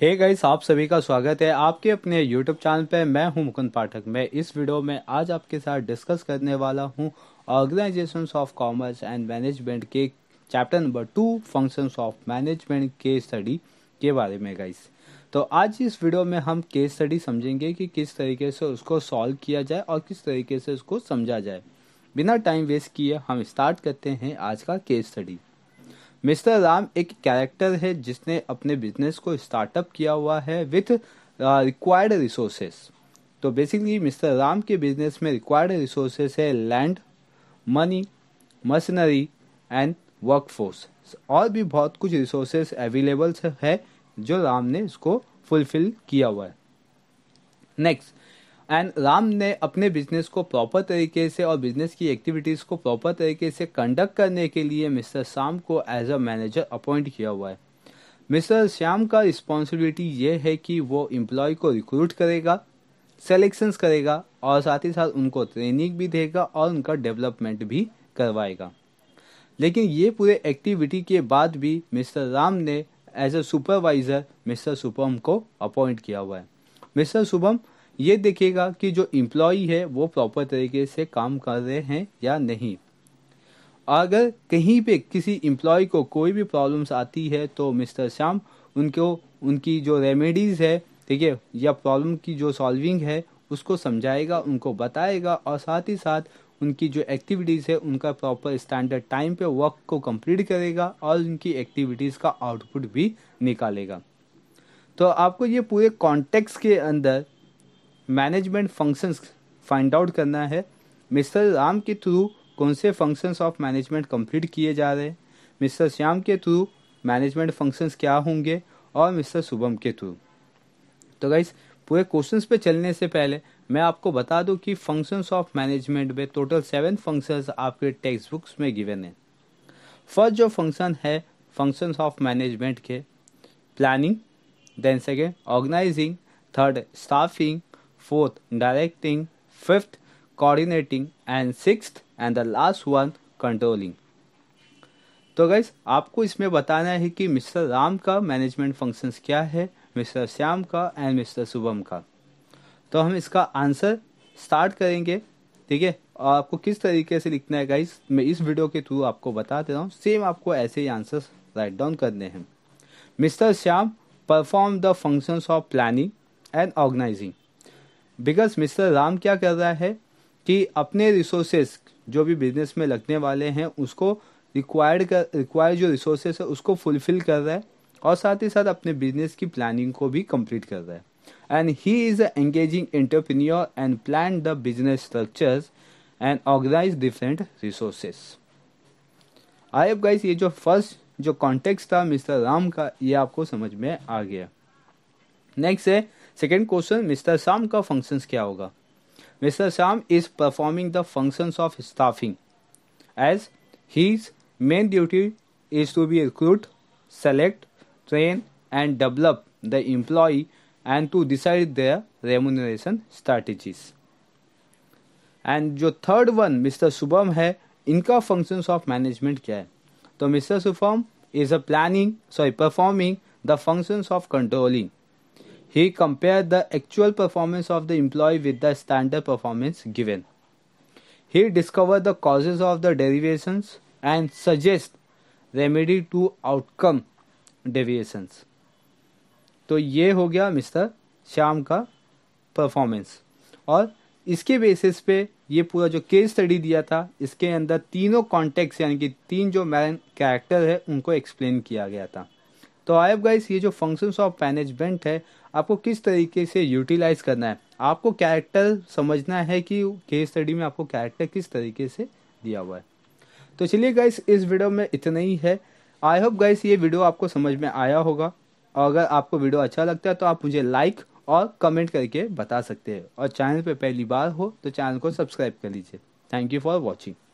हे hey guys आप सभी का स्वागत है आपके अपने यूट्यूब चैनल पे मैं हूं मुकुंद पाठक मैं इस वीडियो में आज आपके साथ डिस्कस करने वाला हूं organisation of commerce and management के chapter number two functions of management के स्टडी के बारे में गाइस तो आज इस वीडियो में हम केस स्टडी समझेंगे कि किस तरीके से उसको सॉल्व किया जाए और किस तरीके से उसको समझा जाए बिना टाइम वेस्ट किए हम स्टार्ट करते हैं आज का केस स्टडी मिस्टर राम एक कैरेक्टर है जिसने अपने बिजनेस को स्टार्टअप किया हुआ है विथ रिक्वायर्ड रिसोर्सेस तो बेसिकली मिस्टर राम के बिजनेस में रिक्वायर्ड रिसोर्सेस है land money machinery and workforce और भी बहुत कुछ रिसोर्सेस अवेलेबल्स है जो राम ने इसको फुलफिल किया हुआ है नेक्स्ट एंड राम ने अपने बिजनेस को प्रॉपर तरीके से और बिजनेस की एक्टिविटीज़ को प्रॉपर तरीके से कंडक्ट करने के लिए मिस्टर श्याम को एज अ मैनेजर अपॉइंट किया हुआ है मिस्टर श्याम का रिस्पॉन्सिबिलिटी ये है कि वो एम्प्लॉय को रिक्रूट करेगा सेलेक्शंस करेगा और साथ ही साथ उनको ट्रेनिंग भी देगा और उनका डेवलपमेंट भी करवाएगा लेकिन ये पूरे एक्टिविटी के बाद भी मिस्टर राम ने as a supervisor mister Shubham को अपॉइंट किया हुआ है मिस्टर शुभम ये देखेगा कि जो इम्प्लॉ है वो प्रॉपर तरीके से काम कर रहे हैं या नहीं अगर कहीं पे किसी इम्प्लॉय को कोई भी प्रॉब्लम्स आती है तो मिस्टर श्याम उनको उनकी जो रेमेडीज़ है ठीक है या प्रॉब्लम की जो सॉल्विंग है उसको समझाएगा उनको बताएगा और साथ ही साथ उनकी जो एक्टिविटीज़ है उनका प्रॉपर स्टैंडर्ड टाइम पे वर्क को कंप्लीट करेगा और उनकी एक्टिविटीज़ का आउटपुट भी निकालेगा तो आपको ये पूरे कॉन्टेक्स्ट के अंदर मैनेजमेंट फंक्शंस फाइंड आउट करना है मिस्टर राम के थ्रू कौन से फंक्शंस ऑफ मैनेजमेंट कंप्लीट किए जा रहे हैं मिस्टर श्याम के थ्रू मैनेजमेंट फंक्शंस क्या होंगे और मिस्टर शुभम के थ्रू तो गाइस पूरे क्वेश्चंस पे चलने से पहले मैं आपको बता दूं कि फंक्शंस ऑफ मैनेजमेंट में टोटल सेवन फंक्शंस आपके टेक्स्ट बुक्स में गिवन है फर्स्ट जो फंक्शन है फंक्शंस ऑफ मैनेजमेंट के planning then second organising third staffing fourth, directing, fifth, coordinating, and sixth, and the last one, controlling. तो guys आपको इसमें बताना है कि मिस्टर राम का मैनेजमेंट फंक्शंस क्या है मिस्टर श्याम का एंड मिस्टर शुभम का तो हम इसका आंसर स्टार्ट करेंगे ठीक है और आपको किस तरीके से लिखना है गाइज मैं इस वीडियो के थ्रू आपको बता दे रहा हूँ सेम आपको ऐसे ही आंसर राइट डाउन करने हैं mister Shyam perform the functions of planning and organising because mister Ram क्या कर रहा है कि अपने रिसोर्सेस जो भी बिजनेस में लगने वाले हैं उसको रिक्वायर्ड कर रिक्वायर्ड जो रिसोर्सेस है उसको फुलफिल कर रहा है और साथ ही साथ अपने बिजनेस की प्लानिंग को भी कंप्लीट कर रहा है and he is a engaging entrepreneur and plan the business structures and organise different resources I F guys ये जो फर्स्ट जो कॉन्टेक्स्ट था मिस्टर राम का ये आपको समझ में आ गया नेक्स्ट है सेकेंड क्वेश्चन मिस्टर शाम का फंक्शंस क्या होगा mister Shyam is performing the functions of staffing as his main duty is to be recruit select train and develop the employee and to decide the remuneration strategies. And जो third one mister Shubham है इनका functions of management क्या है तो mister Shubham is a planning sorry performing the functions of controlling He compared the actual performance of the employee with the standard performance given. He discovered the causes of the deviations and suggest remedy to outcome deviations तो ये हो गया mister Shyam का performance और इसके basis पे ये पूरा जो केस स्टडी दिया था इसके अंदर तीनों कॉन्टेक्ट यानी कि तीन जो मैन कैरेक्टर है उनको एक्सप्लेन किया गया था तो आई एफ गाइस ये जो फंक्शंस ऑफ मैनेजमेंट है आपको किस तरीके से यूटिलाइज करना है आपको कैरेक्टर समझना है कि केस स्टडी में आपको कैरेक्टर किस तरीके से दिया हुआ है तो चलिए गाइस इस वीडियो में इतना ही है आई होप गाइस ये वीडियो आपको समझ में आया होगा और अगर आपको वीडियो अच्छा लगता है तो आप मुझे लाइक और कमेंट करके बता सकते हैं और चैनल पे पहली बार हो तो चैनल को सब्सक्राइब कर लीजिए थैंक यू फॉर वॉचिंग